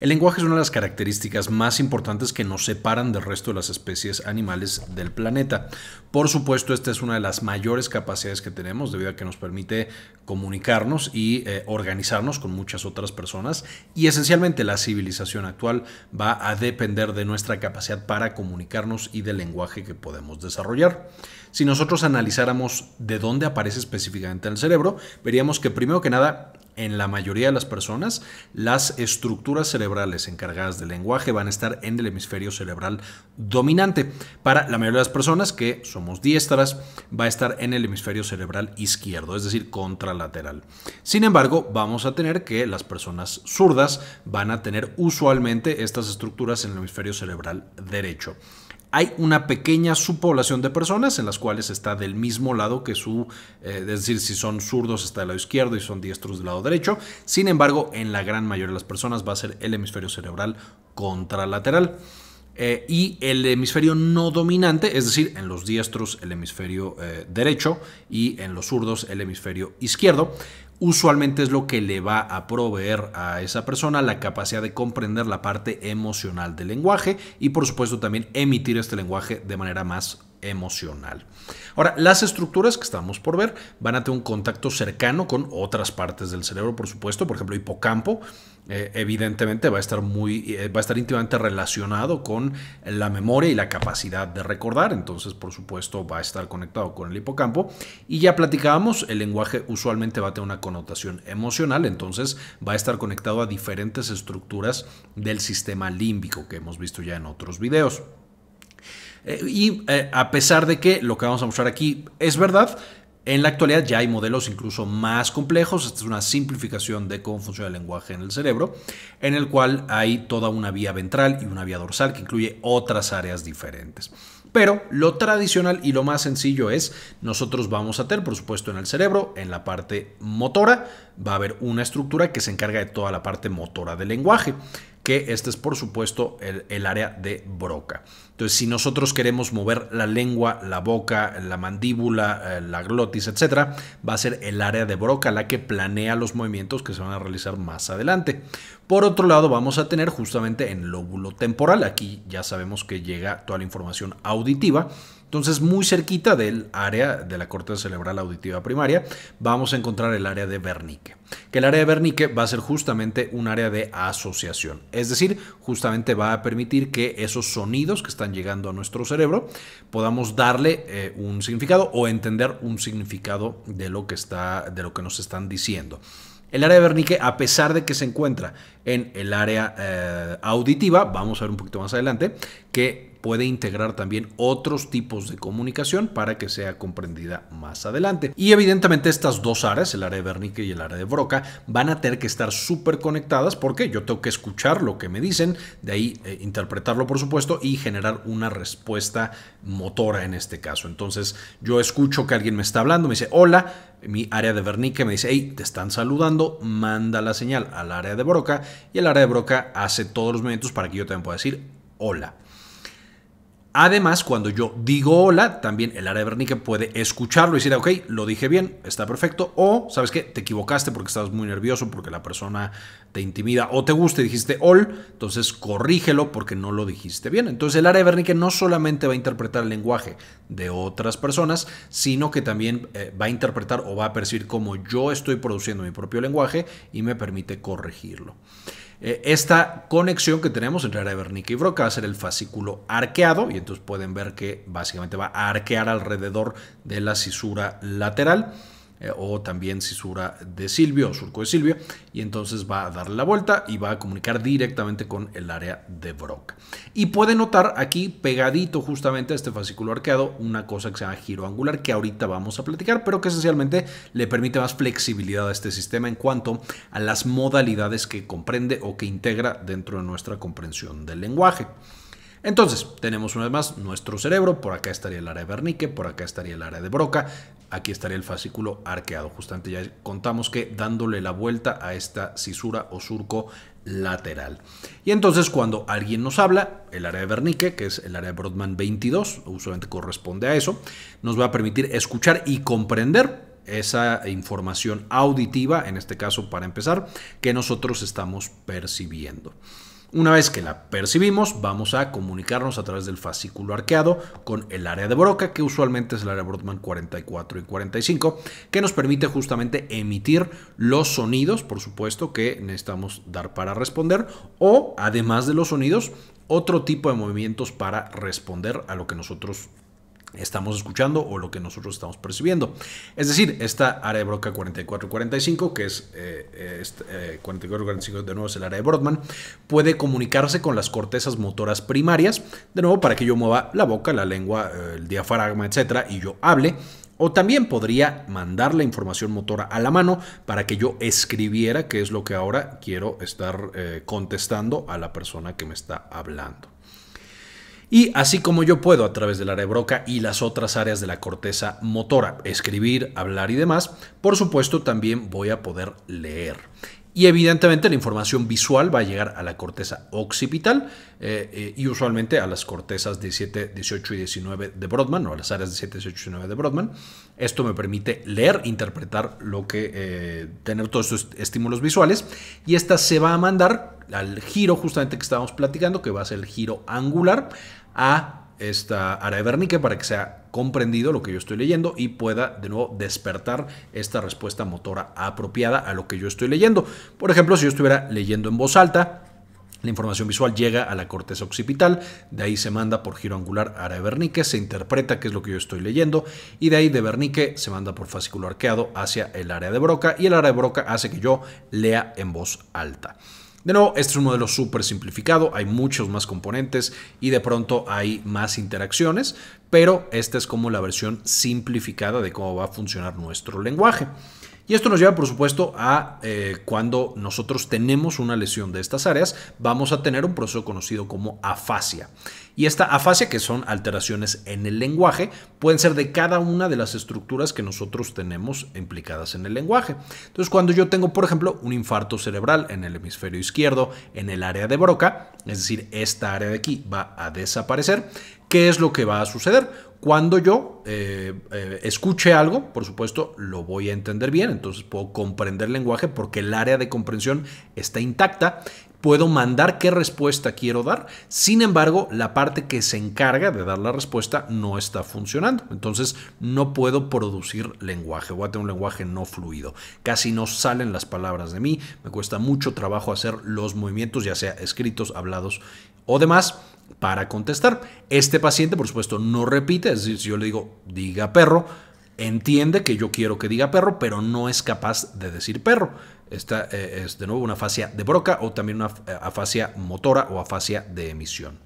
El lenguaje es una de las características más importantes que nos separan del resto de las especies animales del planeta. Por supuesto, esta es una de las mayores capacidades que tenemos debido a que nos permite comunicarnos y eh, organizarnos con muchas otras personas y esencialmente la civilización actual va a depender de nuestra capacidad para comunicarnos y del lenguaje que podemos desarrollar. Si nosotros analizáramos de dónde aparece específicamente en el cerebro, veríamos que primero que nada en la mayoría de las personas, las estructuras cerebrales encargadas del lenguaje van a estar en el hemisferio cerebral dominante. Para la mayoría de las personas que somos diestras, va a estar en el hemisferio cerebral izquierdo, es decir, contralateral. Sin embargo, vamos a tener que las personas zurdas van a tener usualmente estas estructuras en el hemisferio cerebral derecho hay una pequeña subpoblación de personas en las cuales está del mismo lado que su, eh, es decir, si son zurdos está del lado izquierdo y son diestros del lado derecho. Sin embargo, en la gran mayoría de las personas va a ser el hemisferio cerebral contralateral. Eh, y el hemisferio no dominante, es decir, en los diestros el hemisferio eh, derecho y en los zurdos el hemisferio izquierdo usualmente es lo que le va a proveer a esa persona la capacidad de comprender la parte emocional del lenguaje y por supuesto también emitir este lenguaje de manera más emocional. Ahora, las estructuras que estamos por ver van a tener un contacto cercano con otras partes del cerebro, por supuesto, por ejemplo, hipocampo, eh, evidentemente va a estar muy, eh, va a estar íntimamente relacionado con la memoria y la capacidad de recordar, entonces, por supuesto, va a estar conectado con el hipocampo. Y ya platicábamos, el lenguaje usualmente va a tener una connotación emocional, entonces va a estar conectado a diferentes estructuras del sistema límbico que hemos visto ya en otros videos. Eh, y eh, a pesar de que lo que vamos a mostrar aquí es verdad, en la actualidad ya hay modelos incluso más complejos, esta es una simplificación de cómo funciona el lenguaje en el cerebro, en el cual hay toda una vía ventral y una vía dorsal que incluye otras áreas diferentes. Pero lo tradicional y lo más sencillo es, nosotros vamos a tener, por supuesto, en el cerebro, en la parte motora, va a haber una estructura que se encarga de toda la parte motora del lenguaje, que este es, por supuesto, el área de Broca. Entonces, si nosotros queremos mover la lengua, la boca, la mandíbula, eh, la glotis, etcétera, va a ser el área de Broca la que planea los movimientos que se van a realizar más adelante. Por otro lado, vamos a tener justamente en lóbulo temporal, aquí ya sabemos que llega toda la información auditiva, entonces, muy cerquita del área de la corteza cerebral auditiva primaria, vamos a encontrar el área de Wernicke. Que el área de Wernicke va a ser justamente un área de asociación. Es decir, justamente va a permitir que esos sonidos que están llegando a nuestro cerebro podamos darle eh, un significado o entender un significado de lo que, está, de lo que nos están diciendo. El área de Wernicke, a pesar de que se encuentra en el área eh, auditiva, vamos a ver un poquito más adelante, que puede integrar también otros tipos de comunicación para que sea comprendida más adelante. Y evidentemente estas dos áreas, el área de Wernicke y el área de Broca, van a tener que estar súper conectadas porque yo tengo que escuchar lo que me dicen, de ahí eh, interpretarlo por supuesto y generar una respuesta motora en este caso. Entonces yo escucho que alguien me está hablando, me dice hola, mi área de Wernicke me dice, hey, te están saludando, manda la señal al área de Broca y el área de Broca hace todos los movimientos para que yo también pueda decir hola. Además, cuando yo digo hola, también el área de Bernique puede escucharlo y decir, ok, lo dije bien, está perfecto, o sabes qué, te equivocaste porque estabas muy nervioso, porque la persona te intimida o te gusta y dijiste all, entonces corrígelo porque no lo dijiste bien. Entonces el área de Bernique no solamente va a interpretar el lenguaje de otras personas, sino que también eh, va a interpretar o va a percibir cómo yo estoy produciendo mi propio lenguaje y me permite corregirlo. Eh, esta conexión que tenemos entre Arabernica y Broca va a ser el fascículo arqueado y entonces pueden ver que básicamente va a arquear alrededor de la cisura lateral. Eh, o también Cisura de Silvio o surco de Silvio y entonces va a darle la vuelta y va a comunicar directamente con el área de Broca. Y puede notar aquí pegadito justamente a este fascículo arqueado una cosa que se llama giro angular que ahorita vamos a platicar pero que esencialmente le permite más flexibilidad a este sistema en cuanto a las modalidades que comprende o que integra dentro de nuestra comprensión del lenguaje. Entonces, tenemos una vez más nuestro cerebro, por acá estaría el área de Wernicke, por acá estaría el área de Broca, aquí estaría el fascículo arqueado. Justamente ya contamos que dándole la vuelta a esta cisura o surco lateral. Y entonces cuando alguien nos habla, el área de Wernicke, que es el área de Brodmann 22, usualmente corresponde a eso, nos va a permitir escuchar y comprender esa información auditiva, en este caso para empezar, que nosotros estamos percibiendo. Una vez que la percibimos, vamos a comunicarnos a través del fascículo arqueado con el área de Broca, que usualmente es el área Brodmann 44 y 45, que nos permite justamente emitir los sonidos, por supuesto, que necesitamos dar para responder, o además de los sonidos, otro tipo de movimientos para responder a lo que nosotros estamos escuchando o lo que nosotros estamos percibiendo. Es decir, esta área de Broca 4445, que es eh, eh, este, 4445 eh, de nuevo es el área de Brodmann, puede comunicarse con las cortezas motoras primarias, de nuevo para que yo mueva la boca, la lengua, el diafragma, etcétera, y yo hable. O también podría mandar la información motora a la mano para que yo escribiera, qué es lo que ahora quiero estar contestando a la persona que me está hablando. Y así como yo puedo a través del área broca y las otras áreas de la corteza motora, escribir, hablar y demás, por supuesto también voy a poder leer y evidentemente la información visual va a llegar a la corteza occipital eh, eh, y usualmente a las cortezas 17, 18 y 19 de Brodmann o a las áreas 17, 18 y 19 de Brodmann. Esto me permite leer, interpretar lo que, eh, tener todos estos estímulos visuales y esta se va a mandar al giro justamente que estábamos platicando, que va a ser el giro angular a esta área de Wernicke para que sea comprendido lo que yo estoy leyendo y pueda de nuevo despertar esta respuesta motora apropiada a lo que yo estoy leyendo. Por ejemplo, si yo estuviera leyendo en voz alta, la información visual llega a la corteza occipital, de ahí se manda por giro angular a área de se interpreta qué es lo que yo estoy leyendo y de ahí de vernique se manda por fascículo arqueado hacia el área de Broca y el área de Broca hace que yo lea en voz alta. De nuevo, este es un modelo súper simplificado, hay muchos más componentes y de pronto hay más interacciones, pero esta es como la versión simplificada de cómo va a funcionar nuestro lenguaje. Y esto nos lleva, por supuesto, a eh, cuando nosotros tenemos una lesión de estas áreas, vamos a tener un proceso conocido como afasia. Y esta afasia, que son alteraciones en el lenguaje, pueden ser de cada una de las estructuras que nosotros tenemos implicadas en el lenguaje. Entonces, cuando yo tengo, por ejemplo, un infarto cerebral en el hemisferio izquierdo, en el área de Broca, es decir, esta área de aquí va a desaparecer, ¿Qué es lo que va a suceder? Cuando yo eh, eh, escuche algo, por supuesto, lo voy a entender bien, entonces puedo comprender el lenguaje porque el área de comprensión está intacta, puedo mandar qué respuesta quiero dar, sin embargo, la parte que se encarga de dar la respuesta no está funcionando, entonces no puedo producir lenguaje, voy a tener un lenguaje no fluido, casi no salen las palabras de mí, me cuesta mucho trabajo hacer los movimientos, ya sea escritos, hablados o demás, para contestar. Este paciente, por supuesto, no repite, es decir, si yo le digo diga perro, entiende que yo quiero que diga perro, pero no es capaz de decir perro. Esta eh, es de nuevo una afasia de broca o también una eh, afasia motora o afasia de emisión.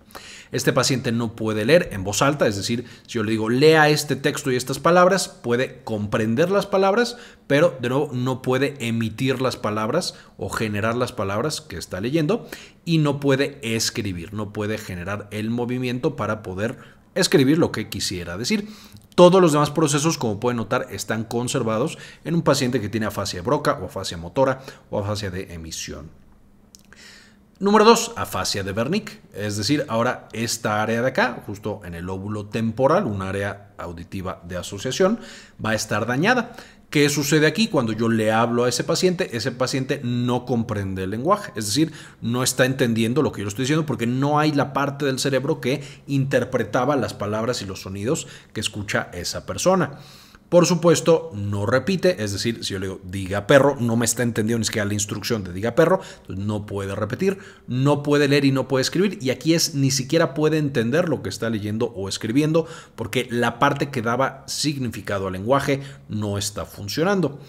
Este paciente no puede leer en voz alta, es decir, si yo le digo lea este texto y estas palabras, puede comprender las palabras, pero de nuevo no puede emitir las palabras o generar las palabras que está leyendo y no puede escribir, no puede generar el movimiento para poder escribir lo que quisiera decir. Todos los demás procesos, como pueden notar, están conservados en un paciente que tiene afasia broca o afasia motora o afasia de emisión. Número dos, afasia de Wernicke, es decir, ahora esta área de acá, justo en el óvulo temporal, un área auditiva de asociación, va a estar dañada. ¿Qué sucede aquí? Cuando yo le hablo a ese paciente, ese paciente no comprende el lenguaje, es decir, no está entendiendo lo que yo le estoy diciendo porque no hay la parte del cerebro que interpretaba las palabras y los sonidos que escucha esa persona. Por supuesto, no repite, es decir, si yo le digo diga perro, no me está entendiendo ni siquiera la instrucción de diga perro, no puede repetir, no puede leer y no puede escribir. Y aquí es ni siquiera puede entender lo que está leyendo o escribiendo porque la parte que daba significado al lenguaje no está funcionando.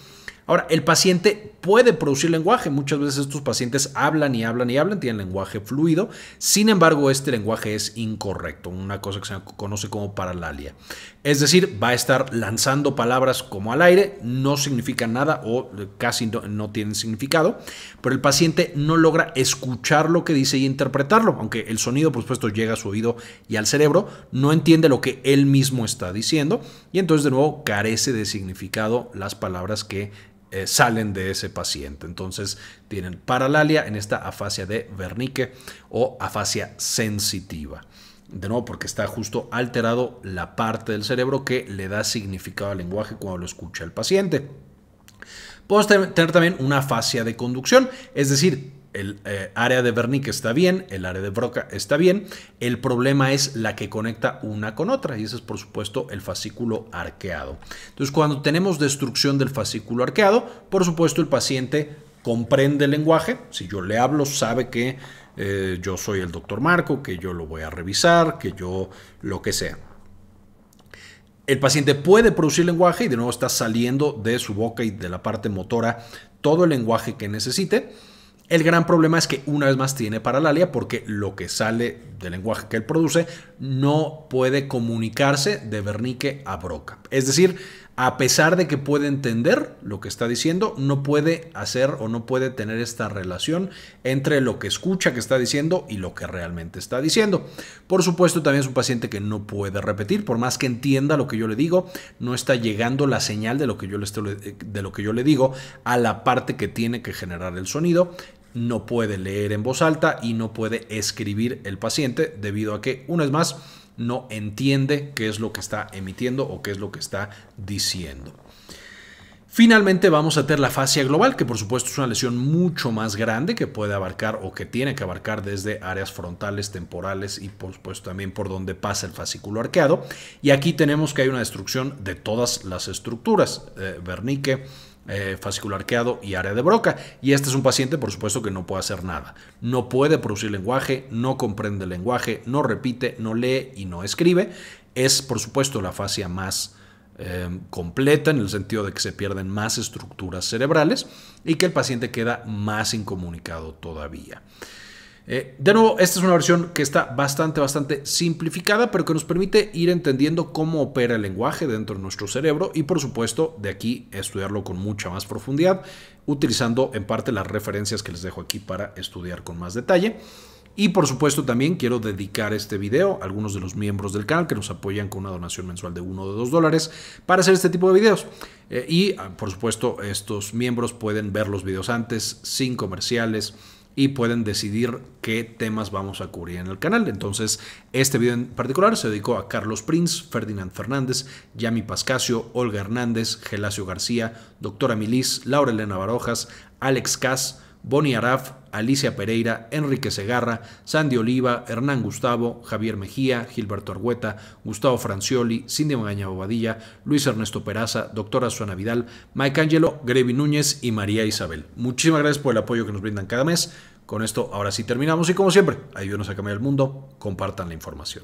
Ahora, el paciente puede producir lenguaje. Muchas veces estos pacientes hablan y hablan y hablan, tienen lenguaje fluido. Sin embargo, este lenguaje es incorrecto, una cosa que se conoce como paralalia. Es decir, va a estar lanzando palabras como al aire, no significan nada o eh, casi no, no tienen significado, pero el paciente no logra escuchar lo que dice y interpretarlo, aunque el sonido, por supuesto, llega a su oído y al cerebro, no entiende lo que él mismo está diciendo y entonces, de nuevo, carece de significado las palabras que eh, salen de ese paciente. Entonces tienen paralalia en esta afasia de Wernicke o afasia sensitiva. De nuevo, porque está justo alterado la parte del cerebro que le da significado al lenguaje cuando lo escucha el paciente. Podemos tener también una afasia de conducción, es decir, el eh, área de Bernique está bien, el área de Broca está bien. El problema es la que conecta una con otra y ese es por supuesto el fascículo arqueado. Entonces cuando tenemos destrucción del fascículo arqueado, por supuesto el paciente comprende el lenguaje. Si yo le hablo, sabe que eh, yo soy el doctor Marco, que yo lo voy a revisar, que yo lo que sea. El paciente puede producir lenguaje y de nuevo está saliendo de su boca y de la parte motora todo el lenguaje que necesite el gran problema es que una vez más tiene paralalia porque lo que sale del lenguaje que él produce no puede comunicarse de vernique a Broca. Es decir, a pesar de que puede entender lo que está diciendo, no puede hacer o no puede tener esta relación entre lo que escucha que está diciendo y lo que realmente está diciendo. Por supuesto, también es un paciente que no puede repetir, por más que entienda lo que yo le digo, no está llegando la señal de lo que yo le, eh, de lo que yo le digo a la parte que tiene que generar el sonido no puede leer en voz alta y no puede escribir el paciente debido a que, una vez más, no entiende qué es lo que está emitiendo o qué es lo que está diciendo. Finalmente vamos a tener la fascia global, que por supuesto es una lesión mucho más grande que puede abarcar o que tiene que abarcar desde áreas frontales, temporales y por supuesto también por donde pasa el fascículo arqueado. Y aquí tenemos que hay una destrucción de todas las estructuras, vernique, eh, eh, arqueado y área de broca. Y este es un paciente, por supuesto, que no puede hacer nada. No puede producir lenguaje, no comprende el lenguaje, no repite, no lee y no escribe. Es, por supuesto, la fascia más eh, completa en el sentido de que se pierden más estructuras cerebrales y que el paciente queda más incomunicado todavía. Eh, de nuevo, esta es una versión que está bastante, bastante simplificada, pero que nos permite ir entendiendo cómo opera el lenguaje dentro de nuestro cerebro y, por supuesto, de aquí estudiarlo con mucha más profundidad, utilizando en parte las referencias que les dejo aquí para estudiar con más detalle. Y por supuesto también quiero dedicar este video a algunos de los miembros del canal que nos apoyan con una donación mensual de 1 o 2 dólares para hacer este tipo de videos. Eh, y ah, por supuesto estos miembros pueden ver los videos antes, sin comerciales, y pueden decidir qué temas vamos a cubrir en el canal. Entonces, este video en particular se dedicó a Carlos Prince, Ferdinand Fernández, Yami Pascasio, Olga Hernández, Gelacio García, Doctora Milis, Laura Elena Barojas, Alex Cas, Bonnie Araf, Alicia Pereira, Enrique Segarra, Sandy Oliva, Hernán Gustavo, Javier Mejía, Gilberto Argueta, Gustavo Francioli, Cindy Magaña Bobadilla, Luis Ernesto Peraza, Doctora Suana Vidal, Mike Angelo, Grevi Núñez y María Isabel. Muchísimas gracias por el apoyo que nos brindan cada mes. Con esto ahora sí terminamos y como siempre, ayúdenos a cambiar el mundo, compartan la información.